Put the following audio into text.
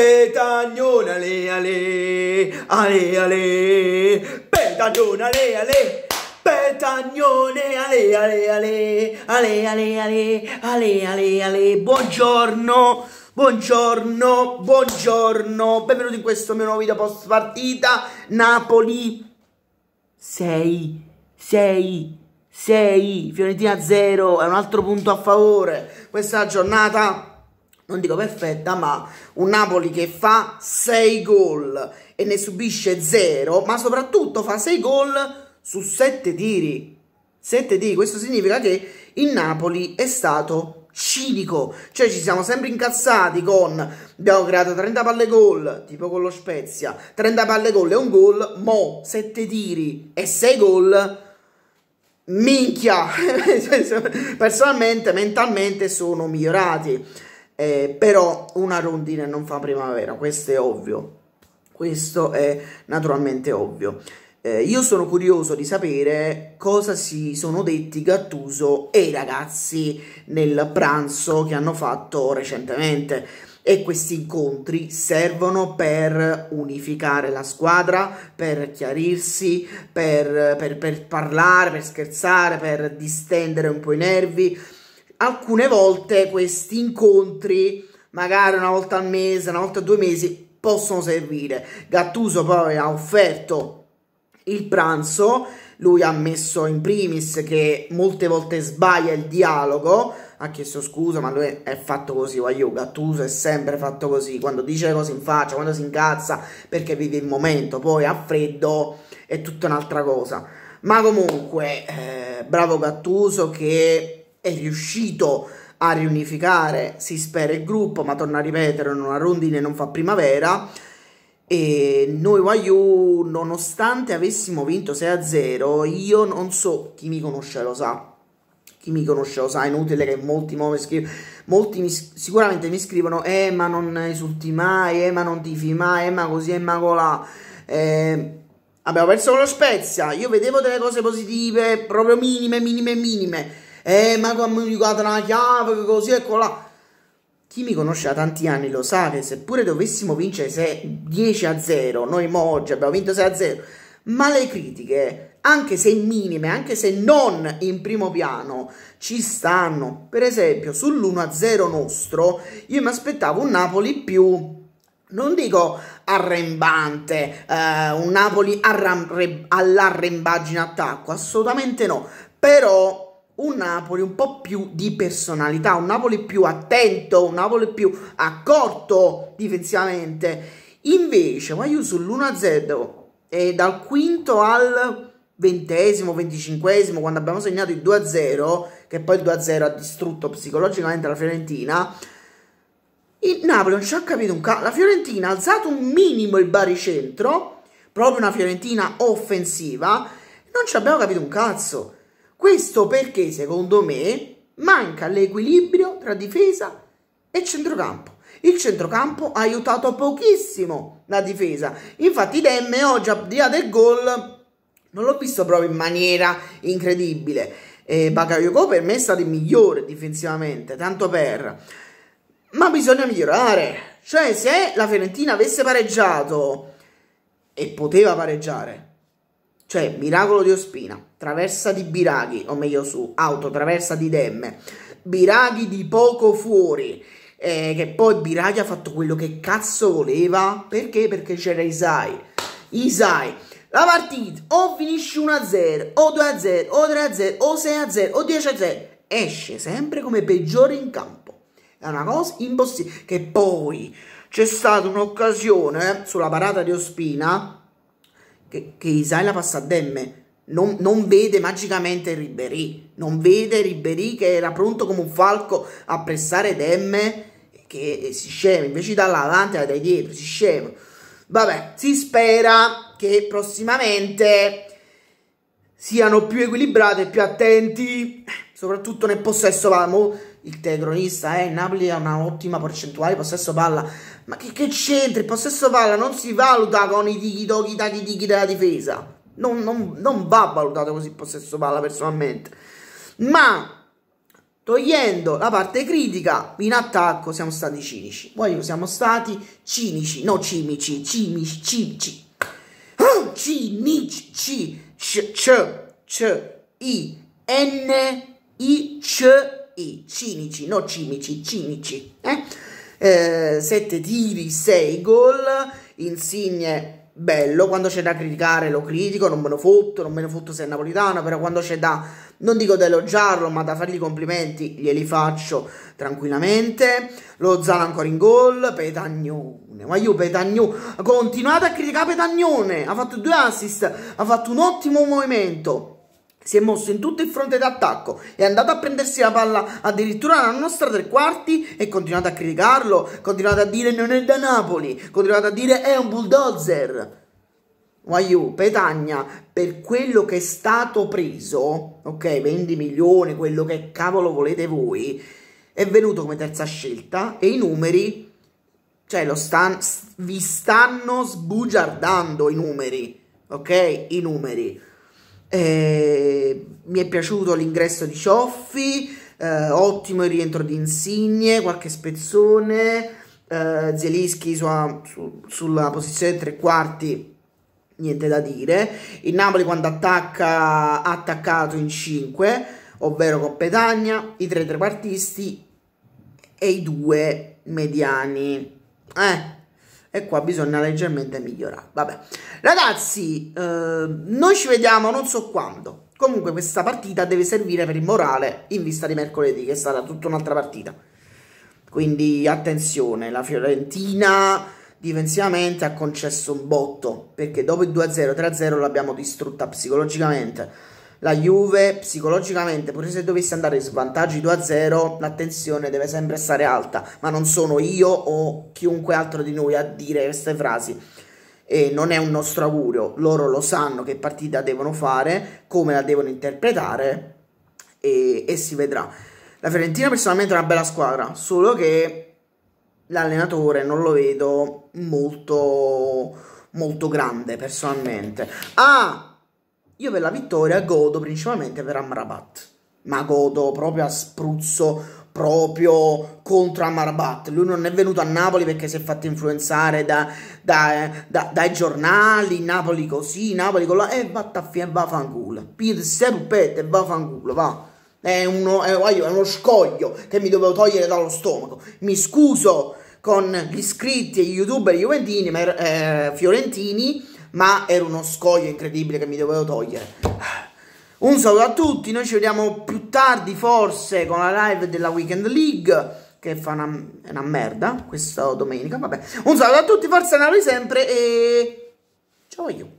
Petagnone ale ale, ale ale, petagnone ale ale, petagnone ale ale ale, ale ale ale, ale ale ale, buongiorno. Buongiorno, buongiorno, benvenuti in questo mio nuovo video post partita Napoli 6, 6, 6, Fiorentina 0, è un altro punto a favore, questa giornata non dico perfetta, ma un Napoli che fa 6 gol e ne subisce 0, ma soprattutto fa 6 gol su 7 tiri. 7 tiri, questo significa che il Napoli è stato cinico, cioè ci siamo sempre incazzati con abbiamo creato 30 palle gol, tipo con lo Spezia, 30 palle gol e un gol, mo 7 tiri e 6 gol minchia cioè, personalmente mentalmente sono migliorati eh, però una rondine non fa primavera, questo è ovvio, questo è naturalmente ovvio. Eh, io sono curioso di sapere cosa si sono detti Gattuso e i ragazzi nel pranzo che hanno fatto recentemente e questi incontri servono per unificare la squadra, per chiarirsi, per, per, per parlare, per scherzare, per distendere un po' i nervi alcune volte questi incontri, magari una volta al mese, una volta a due mesi, possono servire. Gattuso poi ha offerto il pranzo, lui ha messo in primis che molte volte sbaglia il dialogo, ha chiesto scusa, ma lui è fatto così, voglio, Gattuso è sempre fatto così, quando dice le cose in faccia, quando si incazza, perché vive il momento, poi a freddo è tutta un'altra cosa. Ma comunque, eh, bravo Gattuso che è riuscito a riunificare, si spera, il gruppo, ma torna a ripetere, non ha rondine non fa primavera. E noi YU, nonostante avessimo vinto 6-0, io non so, chi mi conosce lo sa, chi mi conosce lo sa, è inutile che molti, mi scrivono, molti mi, sicuramente mi scrivono, eh ma non esulti mai, eh ma non tifi mai, eh ma così, eh ma colà. Eh, abbiamo perso con lo Spezia, io vedevo delle cose positive, proprio minime, minime, minime eh ma come mi guarda una chiave così e colà chi mi conosce da tanti anni lo sa che seppure dovessimo vincere 10 a 0 noi mo oggi abbiamo vinto 6 a 0 ma le critiche anche se minime anche se non in primo piano ci stanno per esempio sull'1 a 0 nostro io mi aspettavo un Napoli più non dico arrembante, eh, un Napoli all'arrembaggine attacco, assolutamente no, però un Napoli un po' più di personalità, un Napoli più attento, un Napoli più accorto difensivamente. Invece, ma io sull'1-0 e dal quinto al ventesimo, venticinquesimo, quando abbiamo segnato il 2-0, che poi il 2-0 ha distrutto psicologicamente la Fiorentina, il Napoli non ci ha capito un cazzo. La Fiorentina ha alzato un minimo il baricentro, proprio una Fiorentina offensiva, non ci abbiamo capito un cazzo. Questo perché, secondo me, manca l'equilibrio tra difesa e centrocampo. Il centrocampo ha aiutato pochissimo la difesa. Infatti, Demme oggi, al di là del gol, non l'ho visto proprio in maniera incredibile. Eh, Bakayoko per me è stato il migliore difensivamente, tanto per... Ma bisogna migliorare. Cioè, se la Fiorentina avesse pareggiato e poteva pareggiare cioè Miracolo di Ospina, Traversa di Biraghi, o meglio su Auto Traversa di Demme, Biraghi di poco fuori, eh, che poi Biraghi ha fatto quello che cazzo voleva, perché? Perché c'era Isai, Isai, la partita o finisce 1-0, o 2-0, o 3-0, o 6-0, o 10-0, esce sempre come peggiore in campo, è una cosa impossibile, che poi c'è stata un'occasione eh, sulla parata di Ospina, che, che Isaia passa a Demme, non, non, vede magicamente Ribéry, non vede Ribéry che era pronto come un falco a pressare Demme che si scema, invece dall'avanti e dai dietro, si scema. Vabbè, si spera che prossimamente siano più equilibrati e più attenti, soprattutto nel possesso palla. il telecronista, eh, Napoli ha un'ottima percentuale di possesso palla, ma che, che c'entra? Il possesso palla non si valuta con i tiki doghi tiki dighi della difesa. Non, non, non va valutato così il possesso palla personalmente. Ma togliendo la parte critica in attacco siamo stati cinici poi siamo stati cinici no cimici cimici cimici ah, ci, c c c i n i c i cinici no cimici cinici eh 7 eh, tiri, 6 gol, insigne bello, quando c'è da criticare lo critico, non me lo fotto, non me lo fotto se è napolitano, però quando c'è da, non dico da elogiarlo, ma da fargli complimenti, glieli faccio tranquillamente. Lo Zala ancora in gol, Petagnone, ma io Petagnone, continuate a criticare Petagnone, ha fatto due assist, ha fatto un ottimo movimento si è mosso in tutto il fronte d'attacco, è andato a prendersi la palla addirittura alla nostra tre quarti e continuate a criticarlo, continuate a dire non è da Napoli, continuate a dire è un bulldozer. Waiu, Petagna, per quello che è stato preso, ok, 20 milioni, quello che cavolo volete voi, è venuto come terza scelta e i numeri, cioè lo stan- vi stanno sbugiardando i numeri, ok, i numeri. Eh, mi è piaciuto l'ingresso di Cioffi, eh, ottimo il rientro di Insigne, qualche spezzone, eh, Zelischi su, sulla posizione tre quarti, niente da dire. Il Napoli quando attacca ha attaccato in 5, ovvero Coppetagna, i tre trequartisti e i due mediani. Eh, e qua bisogna leggermente migliorare. Vabbè, ragazzi, eh, noi ci vediamo non so quando. Comunque questa partita deve servire per il morale in vista di mercoledì, che sarà tutta un'altra partita. Quindi attenzione, la Fiorentina difensivamente ha concesso un botto, perché dopo il 2-0, 3-0 l'abbiamo distrutta psicologicamente la Juve psicologicamente, pure se dovesse andare in svantaggio 2-0, l'attenzione deve sempre stare alta, ma non sono io o chiunque altro di noi a dire queste frasi. E non è un nostro augurio, loro lo sanno che partita devono fare, come la devono interpretare e, e si vedrà. La Fiorentina personalmente è una bella squadra, solo che l'allenatore non lo vedo molto molto grande personalmente. Ah, io per la vittoria godo principalmente per Amrabat, ma godo proprio a spruzzo proprio contro Amarabat. Lui non è venuto a Napoli perché si è fatto influenzare da, da, da, dai giornali, Napoli così, Napoli con la... E eh, vattafia, vaffanculo. Pied serpette, vaffanculo, va. È uno, è, è uno scoglio che mi dovevo togliere dallo stomaco. Mi scuso con gli iscritti e gli youtuber juventini, ma, eh, fiorentini, ma era uno scoglio incredibile che mi dovevo togliere. Un saluto a tutti, noi ci vediamo più tardi forse con la live della Weekend League che fa una, una merda questa domenica, vabbè. Un saluto a tutti, forse Naro sempre e ciao io.